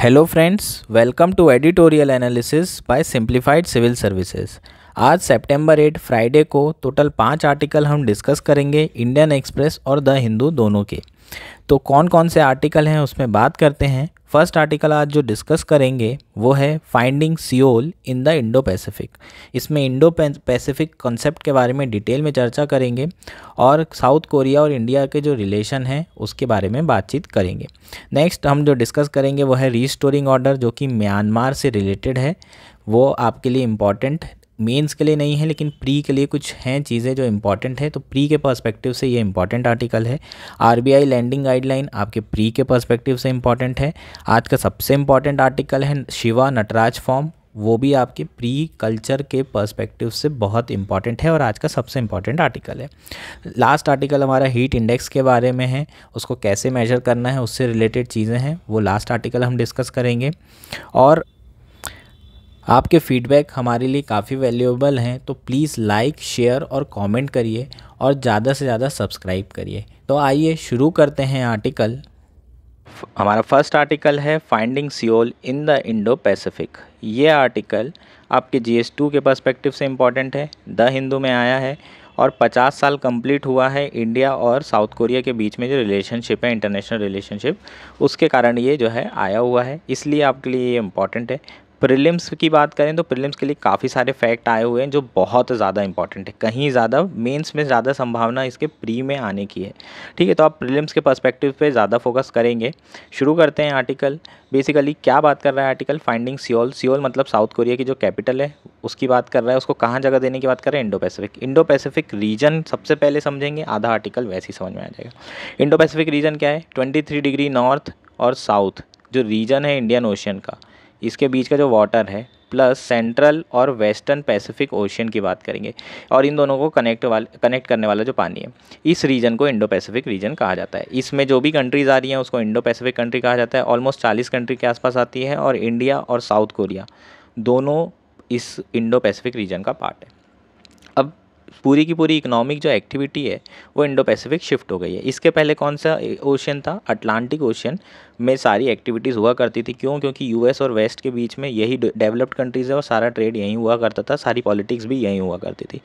hello friends welcome to editorial analysis by simplified civil services आज सितंबर eight Friday को total पांच article हम डिस्कस करेंगे इंडियन एक्सप्रेस और द हिंदू दोनों के तो कौन कौन से आर्टिकल हैं उसमें बात करते हैं फर्स्ट आर्टिकल आज जो डिस्कस करेंगे वो है finding Seoul in the Indo Pacific इसमें इंडो पैसिफिक कॉन्सेप्ट के बारे में डिटेल में चर्चा करेंगे और साउथ कोरिया और इंडिया के जो रिलेशन हैं उसके बारे में बातचीत करेंगे नेक्स्ट हम जो डिस्कस करेंगे वो है रीस्टोरिंग ऑर्डर जो कि म्यांमार से रिलेटेड है वो आपके लिए इम्पॉर्टेंट मेंस के लिए नहीं है लेकिन प्री के लिए कुछ हैं चीज़ें जो इंपॉर्टेंट है तो प्री के पर्सपेक्टिव से ये इम्पॉर्टेंट आर्टिकल है आरबीआई लैंडिंग गाइडलाइन आपके प्री के पर्सपेक्टिव से इम्पॉर्टेंट है आज का सबसे इम्पॉर्टेंट आर्टिकल है शिवा नटराज फॉर्म वो भी आपके प्री कल्चर के पर्सपेक्टिव से बहुत इंपॉर्टेंट है और आज का सबसे इंपॉर्टेंट आर्टिकल है लास्ट आर्टिकल हमारा हीट इंडेक्स के बारे में है उसको कैसे मेजर करना है उससे रिलेटेड चीज़ें हैं वो लास्ट आर्टिकल हम डिस्कस करेंगे और आपके फीडबैक हमारे लिए काफ़ी वैल्यूएबल हैं तो प्लीज़ लाइक शेयर और कमेंट करिए और ज़्यादा से ज़्यादा सब्सक्राइब करिए तो आइए शुरू करते हैं आर्टिकल हमारा फर्स्ट आर्टिकल है finding Seoul in the Indo Pacific ये आर्टिकल आपके जी एस टू के पर्सपेक्टिव से इम्पॉर्टेंट है द हिंदू में आया है और 50 साल कंप्लीट हुआ है इंडिया और साउथ कोरिया के बीच में जो रिलेशनशिप है इंटरनेशनल रिलेशनशिप उसके कारण ये जो है आया हुआ है इसलिए आपके लिए ये इम्पॉर्टेंट है प्रीलिम्स की बात करें तो प्रीलिम्स के लिए काफ़ी सारे फैक्ट आए हुए हैं जो बहुत ज़्यादा इंपॉर्टेंट है कहीं ज़्यादा मेंस में ज़्यादा संभावना इसके प्री में आने की है ठीक है तो आप प्रीलिम्स के पर्सपेक्टिव पे ज़्यादा फोकस करेंगे शुरू करते हैं आर्टिकल बेसिकली क्या बात कर रहा है आर्टिकल फाइंडिंग सियोल सियोल मतलब साउथ कोरिया की जो कैपिटल है उसकी बात कर रहा है उसको कहाँ जगह देने की बात कर रहे हैं Indo Pacific Indo Pacific region सबसे पहले समझेंगे आधा आर्टिकल वैसे ही समझ में आ जाएगा इंडो पैसिफिक रीजन क्या है थ्री डिग्री नॉर्थ और साउथ जो रीजन है इंडियन ओशियन का इसके बीच का जो वाटर है प्लस सेंट्रल और वेस्टर्न पैसिफिक ओशियन की बात करेंगे और इन दोनों को कनेक्ट वाले कनेक्ट करने वाला जो पानी है इस रीजन को इंडो पैसिफिक रीजन कहा जाता है इसमें जो भी कंट्रीज़ आ रही हैं उसको इंडो पैसिफिक कंट्री कहा जाता है ऑलमोस्ट चालीस कंट्री के आसपास आती है और इंडिया और साउथ कोरिया दोनों इस इंडो पैसिफिक रीजन का पार्ट है पूरी की पूरी इकोनॉमिक जो एक्टिविटी है वो इंडो पैसिफिक शिफ्ट हो गई है इसके पहले कौन सा ओशन था अटलांटिक ओशन में सारी एक्टिविटीज़ हुआ करती थी क्यों क्योंकि यूएस और वेस्ट के बीच में यही डेवलप्ड कंट्रीज़ है और सारा ट्रेड यहीं हुआ करता था सारी पॉलिटिक्स भी यहीं हुआ करती थी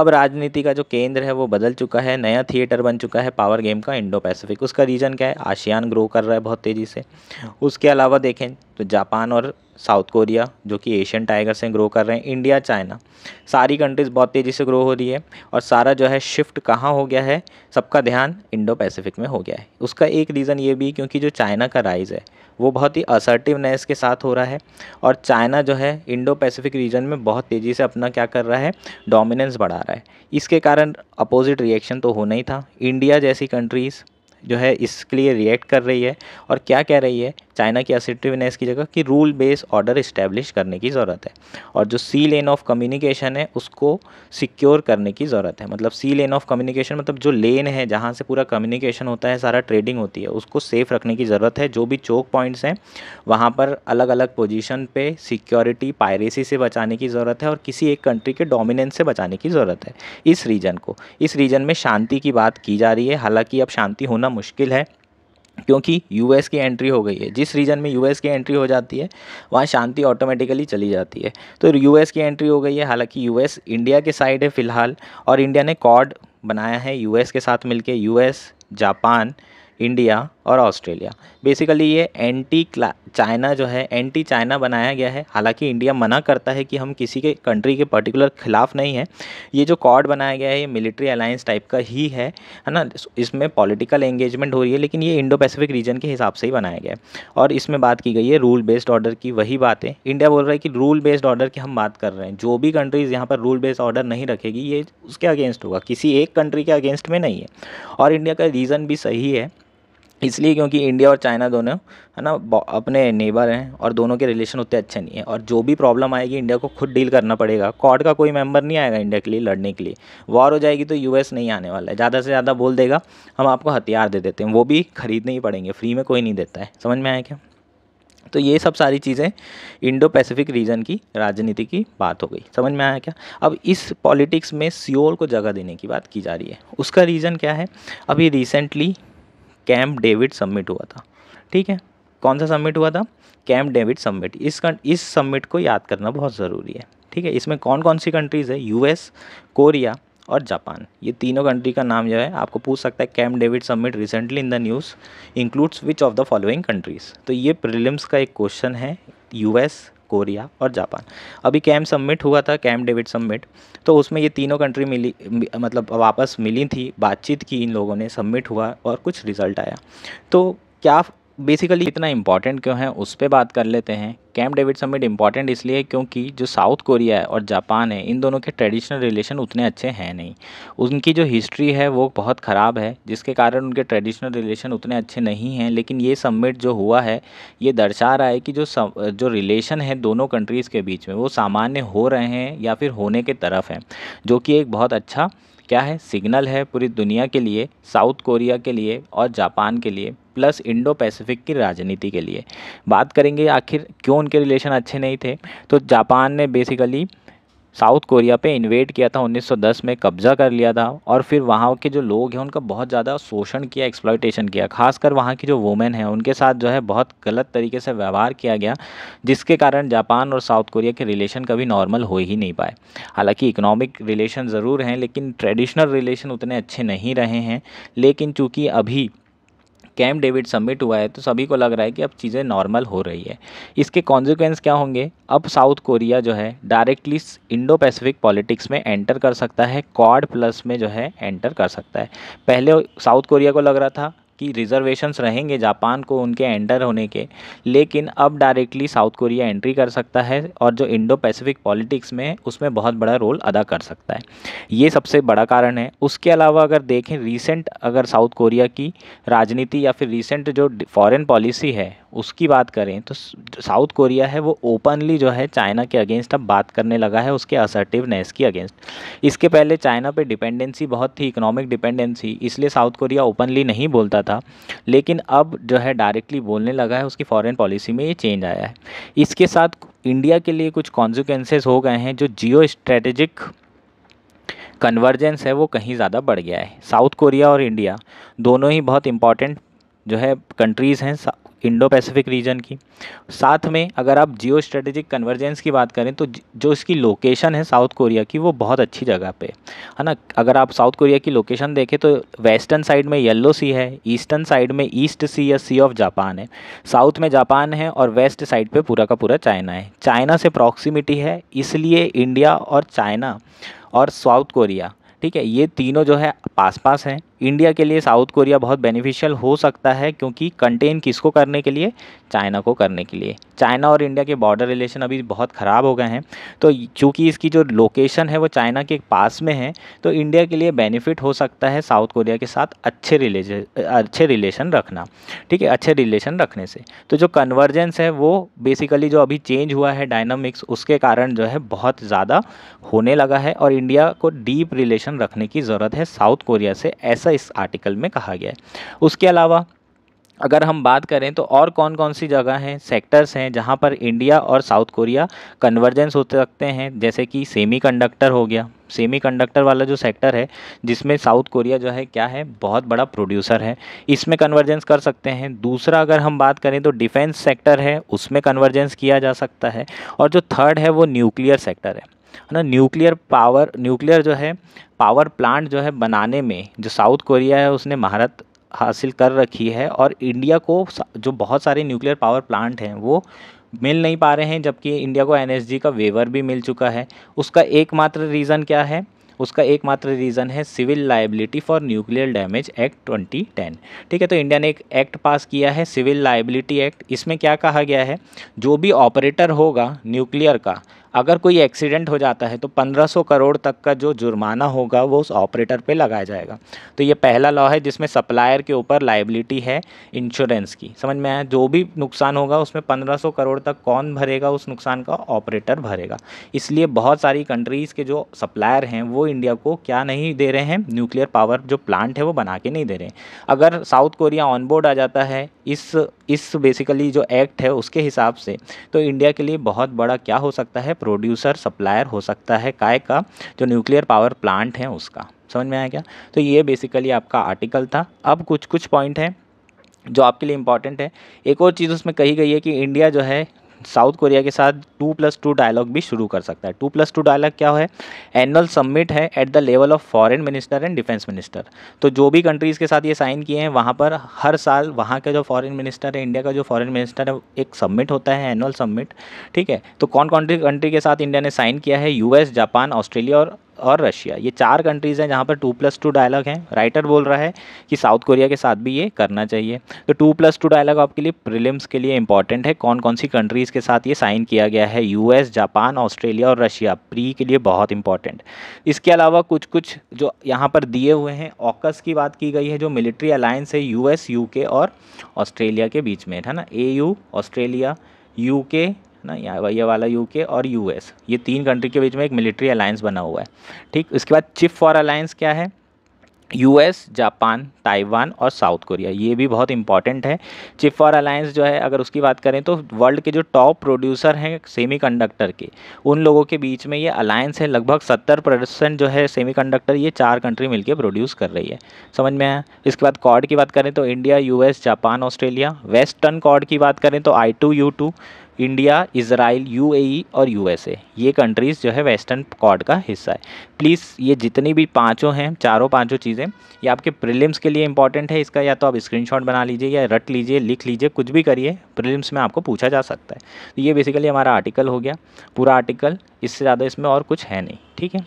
अब राजनीति का जो केंद्र है वो बदल चुका है नया थिएटर बन चुका है पावर गेम का इंडो पैसिफिक उसका रीज़न क्या है आशियान ग्रो कर रहा है बहुत तेज़ी से उसके अलावा देखें तो जापान और साउथ कोरिया जो कि एशियन टाइगर्स हैं ग्रो कर रहे हैं इंडिया चाइना सारी कंट्रीज़ बहुत तेज़ी से ग्रो हो रही है और सारा जो है शिफ्ट कहाँ हो गया है सबका ध्यान इंडो पैसिफिक में हो गया है उसका एक रीज़न ये भी क्योंकि जो चाइना का राइज़ है वो बहुत ही असर्टिवनेस के साथ हो रहा है और चाइना जो है इंडो पैसिफिक रीजन में बहुत तेज़ी से अपना क्या कर रहा है डोमिनेंस बढ़ा रहा है इसके कारण अपोजिट रिएक्शन तो होना ही था इंडिया जैसी कंट्रीज़ जो है इसके लिए रिएक्ट कर रही है और क्या कह रही है चाइना की असिटिवनेस की जगह कि रूल बेस्ड ऑर्डर इस्टेब्लिश करने की ज़रूरत है और जो सी लेन ऑफ कम्युनिकेशन है उसको सिक्योर करने की ज़रूरत है मतलब सी लेन ऑफ कम्युनिकेशन मतलब जो लेन है जहाँ से पूरा कम्युनिकेशन होता है सारा ट्रेडिंग होती है उसको सेफ रखने की ज़रूरत है जो भी चौक पॉइंट्स हैं वहाँ पर अलग अलग पोजिशन पर सिक्योरिटी पायरेसी से बचाने की ज़रूरत है और किसी एक कंट्री के डोमिनेंस से बचाने की ज़रूरत है इस रीजन को इस रीजन में शांति की बात की जा रही है हालाँकि अब शांति होना मुश्किल है क्योंकि यूएस की एंट्री हो गई है जिस रीजन में यूएस की एंट्री हो जाती है वहाँ शांति ऑटोमेटिकली चली जाती है तो यूएस की एंट्री हो गई है हालांकि यूएस इंडिया के साइड है फ़िलहाल और इंडिया ने कॉड बनाया है यूएस के साथ मिलके यूएस जापान इंडिया और ऑस्ट्रेलिया बेसिकली ये एंटी चाइना जो है एंटी चाइना बनाया गया है हालांकि इंडिया मना करता है कि हम किसी के कंट्री के पर्टिकुलर खिलाफ नहीं है ये जो कॉड बनाया गया है ये मिलिट्री अलायंस टाइप का ही है है ना इसमें पॉलिटिकल एंगेजमेंट हो रही है लेकिन ये इंडो पैसिफिक रीजन के हिसाब से ही बनाया गया है और इसमें बात की गई है रूल बेस्ड ऑर्डर की वही बात है इंडिया बोल रहा है कि रूल बेस्ड ऑर्डर की हम बात कर रहे हैं जो भी कंट्रीज़ यहाँ पर रूल बेस्ड ऑर्डर नहीं रखेगी ये उसके अगेंस्ट होगा किसी एक कंट्री के अगेंस्ट में नहीं है और इंडिया का रीज़न भी सही है इसलिए क्योंकि इंडिया और चाइना दोनों है ना अपने नेबर हैं और दोनों के रिलेशन उतने अच्छे नहीं है और जो भी प्रॉब्लम आएगी इंडिया को खुद डील करना पड़ेगा कॉड का कोई मेंबर नहीं आएगा इंडिया के लिए लड़ने के लिए वॉर हो जाएगी तो यूएस नहीं आने वाला है ज़्यादा से ज़्यादा बोल देगा हम आपको हथियार दे देते हैं वो भी खरीदने ही पड़ेंगे फ्री में कोई नहीं देता है समझ में आया क्या तो ये सब सारी चीज़ें इंडो पैसिफिक रीजन की राजनीति की बात हो गई समझ में आया क्या अब इस पॉलिटिक्स में सियोल को जगह देने की बात की जा रही है उसका रीज़न क्या है अभी रिसेंटली कैंप डेविड सबमिट हुआ था ठीक है कौन सा सबमिट हुआ था कैंप डेविड सबमिट इस इस सबमिट को याद करना बहुत ज़रूरी है ठीक है इसमें कौन कौन सी कंट्रीज़ है यूएस कोरिया और जापान ये तीनों कंट्री का नाम जो है आपको पूछ सकता है Camp David summit recently in the news includes which of the following countries तो ये प्रिलिम्स का एक क्वेश्चन है यूएस कोरिया और जापान अभी कैम सबमिट हुआ था कैम डेविड सबमिट तो उसमें ये तीनों कंट्री मिली मतलब वापस मिली थी बातचीत की इन लोगों ने सबमिट हुआ और कुछ रिज़ल्ट आया तो क्या बेसिकली इतना इंपॉर्टेंट क्यों है उस पर बात कर लेते हैं कैम्प डेविड समिट इंपॉर्टेंट इसलिए क्योंकि जो साउथ कोरिया है और जापान है इन दोनों के ट्रेडिशनल रिलेशन उतने अच्छे हैं नहीं उनकी जो हिस्ट्री है वो बहुत ख़राब है जिसके कारण उनके ट्रेडिशनल रिलेशन उतने अच्छे नहीं हैं लेकिन ये समिट जो हुआ है ये दर्शा रहा है कि जो सम, जो रिलेशन है दोनों कंट्रीज़ के बीच में वो सामान्य हो रहे हैं या फिर होने के तरफ हैं जो कि एक बहुत अच्छा क्या है सिग्नल है पूरी दुनिया के लिए साउथ कोरिया के लिए और जापान के लिए प्लस इंडो पैसिफिक की राजनीति के लिए बात करेंगे आखिर क्यों उनके रिलेशन अच्छे नहीं थे तो जापान ने बेसिकली साउथ कोरिया पे इन्वेट किया था 1910 में कब्जा कर लिया था और फिर वहाँ के जो लोग हैं उनका बहुत ज़्यादा शोषण किया एक्सप्लाइटेशन किया खासकर वहाँ की जो वुमेन हैं उनके साथ जो है बहुत गलत तरीके से व्यवहार किया गया जिसके कारण जापान और साउथ कोरिया के रिलेशन कभी नॉर्मल हो ही नहीं पाए हालाँकि इकोनॉमिक रिलेशन ज़रूर हैं लेकिन ट्रेडिशनल रिलेशन उतने अच्छे नहीं रहे हैं लेकिन चूँकि अभी कैम्प डेविड सबमिट हुआ है तो सभी को लग रहा है कि अब चीज़ें नॉर्मल हो रही है इसके कॉन्सिक्वेंस क्या होंगे अब साउथ कोरिया जो है डायरेक्टली इंडो पैसिफिक पॉलिटिक्स में एंटर कर सकता है क्वाड प्लस में जो है एंटर कर सकता है पहले साउथ कोरिया को लग रहा था कि रिज़र्वेशंस रहेंगे जापान को उनके एंटर होने के लेकिन अब डायरेक्टली साउथ कोरिया एंट्री कर सकता है और जो इंडो पैसिफिक पॉलिटिक्स में उसमें बहुत बड़ा रोल अदा कर सकता है ये सबसे बड़ा कारण है उसके अलावा अगर देखें रीसेंट अगर साउथ कोरिया की राजनीति या फिर रीसेंट जो फॉरेन पॉलिसी है उसकी बात करें तो साउथ कोरिया है वो ओपनली जो है चाइना के अगेंस्ट अब बात करने लगा है उसके असर्टिवनेस की अगेंस्ट इसके पहले चाइना पे डिपेंडेंसी बहुत थी इकोनॉमिक डिपेंडेंसी इसलिए साउथ कोरिया ओपनली नहीं बोलता था लेकिन अब जो है डायरेक्टली बोलने लगा है उसकी फॉरन पॉलिसी में ये चेंज आया है इसके साथ इंडिया के लिए कुछ कॉन्सिक्वेंसेज हो गए हैं जो जियो स्ट्रेटेजिक कन्वर्जेंस है वो कहीं ज़्यादा बढ़ गया है साउथ कोरिया और इंडिया दोनों ही बहुत इंपॉर्टेंट जो है कंट्रीज़ हैं इंडो पैसिफिक रीजन की साथ में अगर आप जियो स्ट्रेटेजिक कन्वर्जेंस की बात करें तो जो इसकी लोकेशन है साउथ कोरिया की वो बहुत अच्छी जगह पे है ना अगर आप साउथ कोरिया की लोकेशन देखें तो वेस्टर्न साइड में येलो सी है ईस्टर्न साइड में ईस्ट सी या सी ऑफ जापान है साउथ में जापान है और वेस्ट साइड पर पूरा का पूरा चाइना है चाइना से अप्रॉक्सीमिटी है इसलिए इंडिया और चाइना और साउथ कोरिया ठीक है ये तीनों जो है पास पास हैं इंडिया के लिए साउथ कोरिया बहुत बेनिफिशियल हो सकता है क्योंकि कंटेन किसको करने के लिए चाइना को करने के लिए चाइना और इंडिया के बॉर्डर रिलेशन अभी बहुत ख़राब हो गए हैं तो चूँकि इसकी जो लोकेशन है वो चाइना के पास में है तो इंडिया के लिए बेनिफिट हो सकता है साउथ कोरिया के साथ अच्छे रिलेशन अच्छे रिलेशन रखना ठीक है अच्छे रिलेशन रखने से तो जो कन्वर्जेंस है वो बेसिकली जो अभी चेंज हुआ है डायनामिक्स उसके कारण जो है बहुत ज़्यादा होने लगा है और इंडिया को डीप रिलेशन रखने की ज़रूरत है साउथ कोरिया से ऐसा ऐसा इस आर्टिकल में कहा गया है उसके अलावा अगर हम बात करें तो और कौन कौन सी जगह हैं सेक्टर्स हैं जहाँ पर इंडिया और साउथ कोरिया कन्वर्जेंस हो सकते हैं जैसे कि सेमीकंडक्टर हो गया सेमीकंडक्टर वाला जो सेक्टर है जिसमें साउथ कोरिया जो है क्या है बहुत बड़ा प्रोड्यूसर है इसमें कन्वर्जेंस कर सकते हैं दूसरा अगर हम बात करें तो डिफेंस सेक्टर है उसमें कन्वर्जेंस किया जा सकता है और जो थर्ड है वो न्यूक्लियर सेक्टर है है ना न्यूक्लियर पावर न्यूक्लियर जो है पावर प्लांट जो है बनाने में जो साउथ कोरिया है उसने महारत हासिल कर रखी है और इंडिया को जो बहुत सारे न्यूक्लियर पावर प्लांट हैं वो मिल नहीं पा रहे हैं जबकि इंडिया को एन का वेवर भी मिल चुका है उसका एकमात्र रीज़न क्या है उसका एकमात्र रीज़न है Civil Liability for Nuclear Damage Act 2010 ठीक है तो इंडिया ने एक एक्ट पास किया है सिविल लाइबिलिटी एक्ट इसमें क्या कहा गया है जो भी ऑपरेटर होगा न्यूक्लियर का अगर कोई एक्सीडेंट हो जाता है तो 1500 करोड़ तक का जो जुर्माना होगा वो उस ऑपरेटर पे लगाया जाएगा तो ये पहला लॉ है जिसमें सप्लायर के ऊपर लाइबिलिटी है इंश्योरेंस की समझ में आया जो भी नुकसान होगा उसमें 1500 करोड़ तक कौन भरेगा उस नुकसान का ऑपरेटर भरेगा इसलिए बहुत सारी कंट्रीज़ के जो सप्लायर हैं वो इंडिया को क्या नहीं दे रहे हैं न्यूक्लियर पावर जो प्लांट है वो बना के नहीं दे रहे हैं अगर साउथ कोरिया ऑनबोर्ड आ जाता है इस इस बेसिकली जो एक्ट है उसके हिसाब से तो इंडिया के लिए बहुत बड़ा क्या हो सकता है प्रोड्यूसर सप्लायर हो सकता है काय का जो न्यूक्लियर पावर प्लांट है उसका समझ में आया क्या तो ये बेसिकली आपका आर्टिकल था अब कुछ कुछ पॉइंट हैं जो आपके लिए इम्पॉर्टेंट है एक और चीज़ उसमें कही गई है कि इंडिया जो है साउथ कोरिया के साथ टू प्लस टू डायलॉग भी शुरू कर सकता है टू प्लस टू डायलॉग क्या है एनुअल सबमिट है at the level of foreign minister and defence minister तो जो भी कंट्रीज़ के साथ ये साइन किए हैं वहाँ पर हर साल वहाँ का जो फॉरन मिनिस्टर है इंडिया का जो फॉरन मिनिस्टर है एक सबमिट होता है एनुअल सबमिट ठीक है तो कौन कौन कंट्री के साथ इंडिया ने साइन किया है यूएस जापान ऑस्ट्रेलिया और और रशिया ये चार कंट्रीज़ हैं जहाँ पर टू प्लस टू डायलॉग हैं राइटर बोल रहा है कि साउथ कोरिया के साथ भी ये करना चाहिए तो टू प्लस टू डायलॉग आपके लिए प्रिलिम्स के लिए इंपॉर्टेंट है कौन कौन सी कंट्रीज़ के साथ ये साइन किया गया है यूएस जापान ऑस्ट्रेलिया और रशिया प्री के लिए बहुत इंपॉर्टेंट इसके अलावा कुछ कुछ जो यहाँ पर दिए हुए हैं ऑकस की बात की गई है जो मिलिट्री अलायंस है यू एस और ऑस्ट्रेलिया के बीच में है ना ए ऑस्ट्रेलिया यू ना यहाँ ये वाला यूके और यूएस ये तीन कंट्री के बीच में एक मिलिट्री अलायंस बना हुआ है ठीक उसके बाद चिप फॉर अलायंस क्या है यूएस जापान ताइवान और साउथ कोरिया ये भी बहुत इंपॉर्टेंट है चिप फॉर अलायंस जो है अगर उसकी बात करें तो वर्ल्ड के जो टॉप प्रोड्यूसर हैं सेमीकंडक्टर के उन लोगों के बीच में ये अलायंस है लगभग सत्तर परसेंट जो है सेमीकंडक्टर ये चार कंट्री मिलकर प्रोड्यूस कर रही है समझ में आया इसके बाद कॉड की बात करें तो India US Japan Australia western quad की बात करें तो I two U two India Israel UAE और यूएसए ये कंट्रीज़ जो है वेस्टर्न कॉड का हिस्सा है प्लीज़ ये जितनी भी पाँचों हैं चारों पाँचों चीज़ें ये आपके प्रिलिम्स के लिए इंपॉर्टेंट है इसका या तो आप स्क्रीनशॉट बना लीजिए या रट लीजिए लिख लीजिए कुछ भी करिए प्रिलिम्स में आपको पूछा जा सकता है तो ये बेसिकली हमारा आर्टिकल हो गया पूरा आर्टिकल इससे ज़्यादा इसमें और कुछ है नहीं ठीक है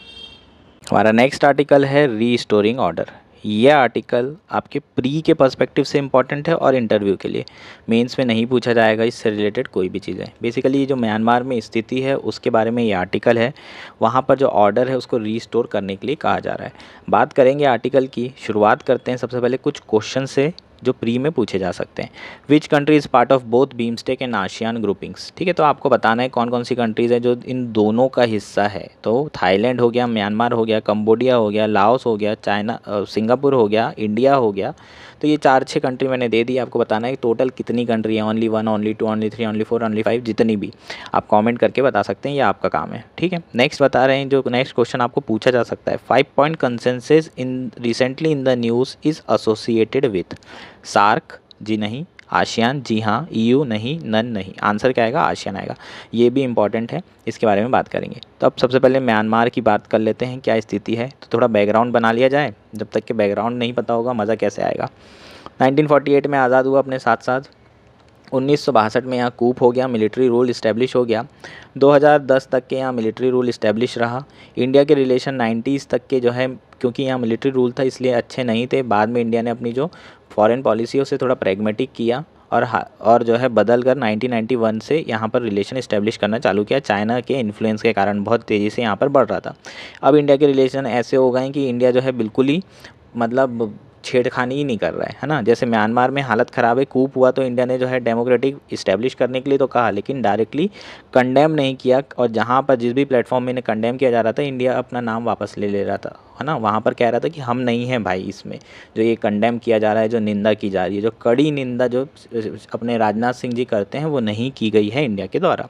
हमारा नेक्स्ट आर्टिकल है री स्टोरिंग ऑर्डर यह आर्टिकल आपके प्री के पर्सपेक्टिव से इंपॉर्टेंट है और इंटरव्यू के लिए मेंस में नहीं पूछा जाएगा इससे रिलेटेड कोई भी चीज़ें बेसिकली ये जो म्यांमार में स्थिति है उसके बारे में ये आर्टिकल है वहाँ पर जो ऑर्डर है उसको रीस्टोर करने के लिए कहा जा रहा है बात करेंगे आर्टिकल की शुरुआत करते हैं सबसे पहले कुछ क्वेश्चन से जो प्री में पूछे जा सकते हैं which country is part of both BIMSTEC and ASEAN groupings ठीक है तो आपको बताना है कौन कौन सी कंट्रीज़ हैं जो इन दोनों का हिस्सा है तो थाईलैंड हो गया म्यांमार हो गया कम्बोडिया हो गया लाओस हो गया चाइना सिंगापुर हो गया इंडिया हो गया तो ये चार छः कंट्री मैंने दे दी आपको बताना है टोटल कितनी कंट्री है only one only two only three only four only five जितनी भी आप कॉमेंट करके बता सकते हैं ये आपका काम है ठीक है नेक्स्ट बता रहे हैं जो नेक्स्ट क्वेश्चन आपको पूछा जा सकता है five point consensus in recently in the news is associated with SAARC जी नहीं आशियान जी हाँ यू नहीं नन नहीं आंसर क्या आएगा आशियान आएगा ये भी इंपॉर्टेंट है इसके बारे में बात करेंगे तो अब सबसे पहले म्यांमार की बात कर लेते हैं क्या स्थिति है तो थोड़ा बैकग्राउंड बना लिया जाए जब तक कि बैकग्राउंड नहीं पता होगा मज़ा कैसे आएगा नाइनटीन में आज़ाद हुआ अपने साथ साथ उन्नीस में यहाँ कूप हो गया मिलिट्री रूल इस्टेब्लिश हो गया 2010 तक के यहाँ मिलिट्री रूल इस्टेब्लिश रहा इंडिया के रिलेशन 90s तक के जो है क्योंकि यहाँ मिलिट्री रूल था इसलिए अच्छे नहीं थे बाद में इंडिया ने अपनी जो फॉरेन पॉलिसियों से थोड़ा प्रेगमेटिक किया और और जो है बदल कर 1991 से यहाँ पर रिलेशन इस्टेब्लिश करना चालू किया चाइना के इन्फ्लुएंस के कारण बहुत तेज़ी से यहाँ पर बढ़ रहा था अब इंडिया के रिलेशन ऐसे हो गए कि इंडिया जो है बिल्कुल ही मतलब छेड़खानी ही नहीं कर रहा है है ना जैसे म्यांमार में हालत ख़राब है कूप हुआ तो इंडिया ने जो है डेमोक्रेटिक इस्टेब्लिश करने के लिए तो कहा लेकिन डायरेक्टली कंडेम नहीं किया और जहाँ पर जिस भी प्लेटफॉर्म में इन्हें कंडेम किया जा रहा था इंडिया अपना नाम वापस ले ले रहा था है ना वहाँ पर कह रहा था कि हम नहीं हैं भाई इसमें जो ये कंडेम किया जा रहा है जो निंदा की जा रही है जो कड़ी निंदा जो अपने राजनाथ सिंह जी करते हैं वो नहीं की गई है इंडिया के द्वारा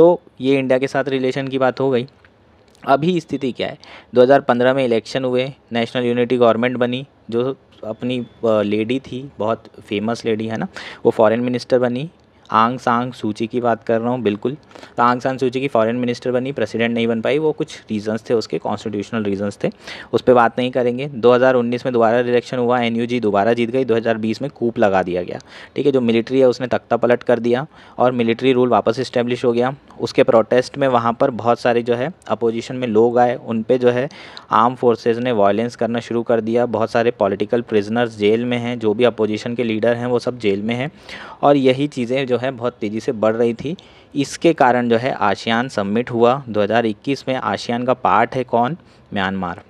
तो ये इंडिया के साथ रिलेशन की बात हो गई अभी स्थिति क्या है 2015 में इलेक्शन हुए नेशनल यूनिटी गवर्नमेंट बनी जो अपनी लेडी थी बहुत फेमस लेडी है ना वो फॉरेन मिनिस्टर बनी आंग सांग सूची की बात कर रहा हूँ बिल्कुल तो आंग सांग सूची की फॉरेन मिनिस्टर बनी प्रेसिडेंट नहीं बन पाई वो कुछ रीजंस थे उसके कॉन्स्टिट्यूशनल रीजंस थे उस पर बात नहीं करेंगे 2019 में दोबारा इलेक्शन हुआ एन दोबारा जीत गई 2020 में कूप लगा दिया गया ठीक है जो मिलिट्री है उसने तख्ता पलट कर दिया और मिलिट्री रूल वापस इस्टेब्लिश हो गया उसके प्रोटेस्ट में वहाँ पर बहुत सारे जो है अपोजिशन में लोग आए उन पर जो है आर्म फोर्सेज ने वायलेंस करना शुरू कर दिया बहुत सारे पॉलिटिकल प्रिजनर्स जेल में हैं जो भी अपोजिशन के लीडर हैं वो सब जेल में हैं और यही चीज़ें जो है बहुत तेज़ी से बढ़ रही थी इसके कारण जो है आसियान सबमिट हुआ 2021 में आसियान का पार्ट है कौन म्यांमार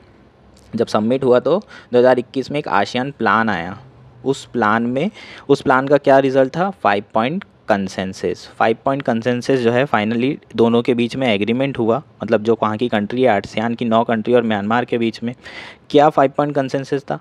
जब सबमिट हुआ तो 2021 में एक आसियान प्लान आया उस प्लान में उस प्लान का क्या रिज़ल्ट था five point consensus five point consensus जो है फाइनली दोनों के बीच में एग्रीमेंट हुआ मतलब जो वहाँ की कंट्री है आशियान की नौ कंट्री और म्यांमार के बीच में क्या फाइव पॉइंट कंसेंसेस था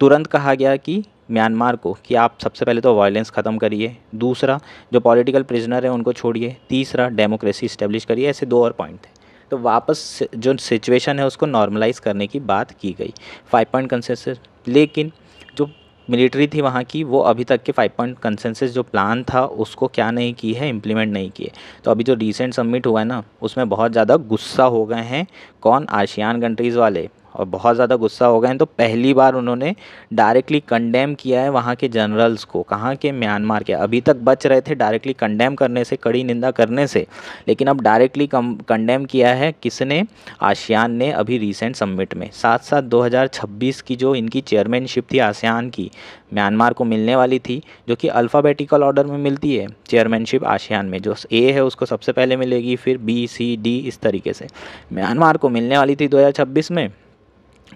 तुरंत कहा गया कि म्यांमार को कि आप सबसे पहले तो वायलेंस ख़त्म करिए दूसरा जो पॉलिटिकल प्रिजनर है उनको छोड़िए तीसरा डेमोक्रेसी इस्टेब्लिश करिए ऐसे दो और पॉइंट थे तो वापस जो सिचुएशन है उसको नॉर्मलाइज करने की बात की गई फाइव पॉइंट कंसेंसस लेकिन जो मिलिट्री थी वहाँ की वो अभी तक के फाइव पॉइंट कंसेंसस जो प्लान था उसको क्या नहीं की है इम्प्लीमेंट नहीं किए तो अभी जो रिसेंट सबमिट हुआ है ना उसमें बहुत ज़्यादा गुस्सा हो गए हैं कौन आशियान कंट्रीज़ वाले और बहुत ज़्यादा गुस्सा हो गए हैं तो पहली बार उन्होंने डायरेक्टली कंडेम किया है वहाँ के जनरल्स को कहाँ के म्यांमार के अभी तक बच रहे थे डायरेक्टली कंडेम करने से कड़ी निंदा करने से लेकिन अब डायरेक्टली कंडेम किया है किसने आसियान ने अभी रिसेंट सबमिट में साथ साथ दो की जो इनकी चेयरमैनशिप थी आसियान की म्यांमार को मिलने वाली थी जो कि अल्फ़ाबेटिकल ऑर्डर में मिलती है चेयरमैनशिप आसियान में जो ए है उसको सबसे पहले मिलेगी फिर बी सी डी इस तरीके से म्यांमार को मिलने वाली थी 2026 में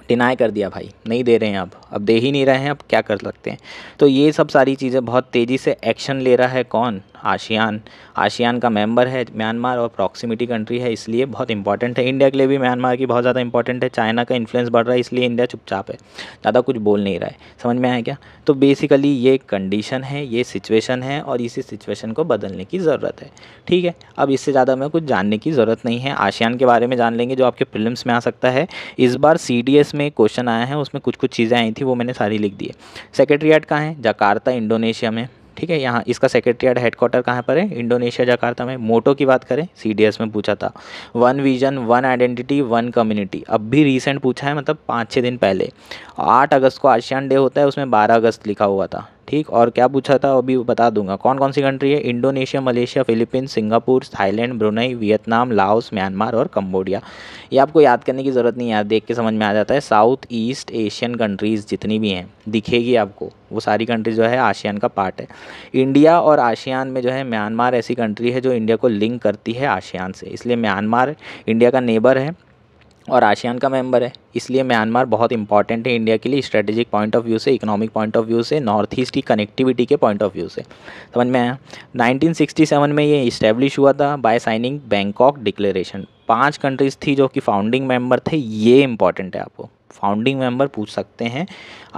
डिनाई कर दिया भाई नहीं दे रहे हैं अब अब दे ही नहीं रहे हैं अब क्या कर सकते हैं तो ये सब सारी चीज़ें बहुत तेज़ी से एक्शन ले रहा है कौन आशियान आशियान का मेंबर है म्यांमार और प्रॉक्सिमिटी कंट्री है इसलिए बहुत इंपॉर्टेंट है इंडिया के लिए भी म्यांमार की बहुत ज़्यादा इंपॉर्टेंट है चाइना का इन्फ्लुएंस बढ़ रहा है इसलिए इंडिया चुपचाप है ज़्यादा कुछ बोल नहीं रहा है समझ में आया क्या तो बेसिकली ये कंडीशन है ये सिचुएशन है और इसी सिचुएशन को बदलने की ज़रूरत है ठीक है अब इससे ज़्यादा हमें कुछ जानने की ज़रूरत नहीं है आसियान के बारे में जान लेंगे जो आपके फिल्म्स में आ सकता है इस बार सी में क्वेश्चन आया है उसमें कुछ कुछ चीज़ें आई थी वो मैंने सारी लिख दी है सेक्रेटरीट कहाँ है जकार्ता इंडोनेशिया में ठीक है यहाँ इसका सेक्रेटरीट हेडक्वार्टर कहाँ पर है इंडोनेशिया जकार्ता में मोटो की बात करें सी में पूछा था one vision one identity one community अब भी रिसेंट पूछा है मतलब पाँच छः दिन पहले आठ अगस्त को आशियान डे होता है उसमें बारह अगस्त लिखा हुआ था ठीक और क्या पूछा था अभी बता दूंगा कौन कौन सी कंट्री है Indonesia Malaysia Philippines Singapore Thailand Brunei Vietnam Laos Myanmar और कम्बोडिया ये आपको याद करने की ज़रूरत नहीं है देख के समझ में आ जाता है साउथ ईस्ट एशियन कंट्रीज़ जितनी भी हैं दिखेगी आपको वो सारी कंट्री जो है आशियान का पार्ट है इंडिया और आशियान में जो है म्यांमार ऐसी कंट्री है जो इंडिया को लिंक करती है आशियान से इसलिए म्यांमार इंडिया का नेबर है और आशियान का मेंबर है इसलिए म्यांमार बहुत इंपॉर्टेंट है इंडिया के लिए स्ट्रेटेजिक पॉइंट ऑफ व्यू से इकोनॉमिक पॉइंट ऑफ व्यू से नॉर्थ ईस्ट की कनेक्टिविटी के पॉइंट ऑफ व्यू से समझ में आया 1967 में ये इस्टेब्लिश हुआ था बाय साइनिंग बैंकॉक डिक्लेरेशन पांच कंट्रीज थी जो कि फाउंडिंग मेंबर थे ये इंपॉर्टेंट है आपको फाउंडिंग मेंबर पूछ सकते हैं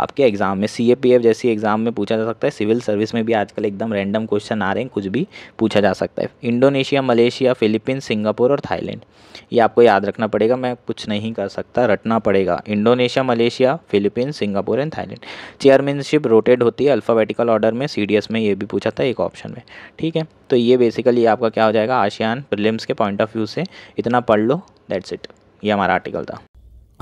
आपके एग्ज़ाम में सी ए पी एफ जैसी एग्ज़ाम में पूछा जा सकता है सिविल सर्विस में भी आजकल एकदम रैंडम क्वेश्चन आ रहे हैं कुछ भी पूछा जा सकता है इंडोनेशिया मलेशिया फिलीपींस सिंगापुर और थाईलैंड ये आपको याद रखना पड़ेगा मैं कुछ नहीं कर सकता रटना पड़ेगा Indonesia Malaysia Philippines Singapore and Thailand chairmanship rotated होती है अल्फ़ाबेटिकल ऑर्डर में सी में ये भी पूछा था एक ऑप्शन में ठीक है तो ये बेसिकली आपका क्या हो जाएगा आशियान प्रिलिम्स के पॉइंट ऑफ व्यू से इतना पढ़ लो दैट्स इट ये हमारा आर्टिकल था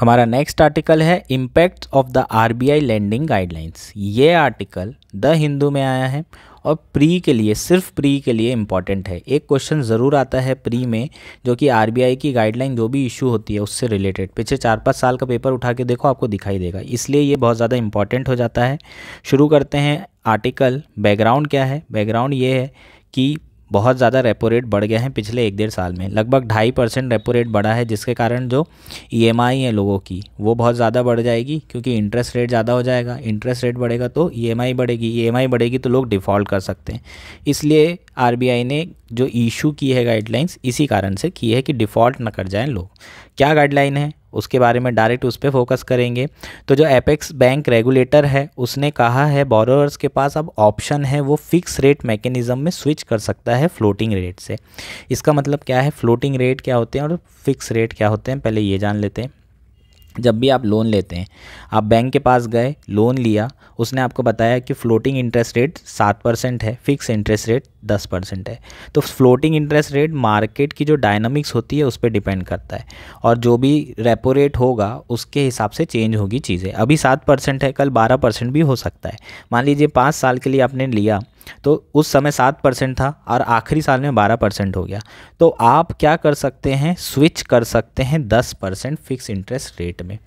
हमारा नेक्स्ट आर्टिकल है impact of the RBI lending guidelines ये आर्टिकल द हिंदू में आया है और प्री के लिए सिर्फ प्री के लिए इम्पॉर्टेंट है एक क्वेश्चन ज़रूर आता है प्री में जो कि आरबीआई की गाइडलाइन जो भी इशू होती है उससे रिलेटेड पिछले चार पाँच साल का पेपर उठा के देखो आपको दिखाई देगा इसलिए ये बहुत ज़्यादा इंपॉर्टेंट हो जाता है शुरू करते हैं आर्टिकल बैकग्राउंड क्या है बैकग्राउंड ये है कि बहुत ज़्यादा रेपो रेट बढ़ गया है पिछले एक डेढ़ साल में लगभग ढाई परसेंट रेपो रेट बढ़ा है जिसके कारण जो ई e है लोगों की वो बहुत ज़्यादा बढ़ जाएगी क्योंकि इंटरेस्ट रेट ज़्यादा हो जाएगा इंटरेस्ट रेट बढ़ेगा तो ई e बढ़ेगी ई e बढ़ेगी तो लोग डिफ़ॉल्ट कर सकते हैं इसलिए आर ने जो इशू की है गाइडलाइंस इसी कारण से की है कि डिफ़ॉल्ट ना कर जाएं लोग क्या गाइडलाइन है उसके बारे में डायरेक्ट उस पर फोकस करेंगे तो जो एपेक्स बैंक रेगुलेटर है उसने कहा है बोरोवर्स के पास अब ऑप्शन है वो फिक्स रेट मैकेनिज़्म में स्विच कर सकता है फ्लोटिंग रेट से इसका मतलब क्या है फ्लोटिंग रेट क्या होते हैं और फिक्स रेट क्या होते हैं पहले ये जान लेते हैं जब भी आप लोन लेते हैं आप बैंक के पास गए लोन लिया उसने आपको बताया कि फ़्लोटिंग इंटरेस्ट रेट सात परसेंट है फिक्स इंटरेस्ट रेट दस परसेंट है तो फ्लोटिंग इंटरेस्ट रेट मार्केट की जो डायनामिक्स होती है उस पर डिपेंड करता है और जो भी रेपो रेट होगा उसके हिसाब से चेंज होगी चीज़ें अभी सात परसेंट है कल बारह परसेंट भी हो सकता है मान लीजिए पाँच साल के लिए आपने लिया तो उस समय सात परसेंट था और आखिरी साल में बारह परसेंट हो गया तो आप क्या कर सकते हैं स्विच कर सकते हैं दस परसेंट फिक्स इंटरेस्ट रेट में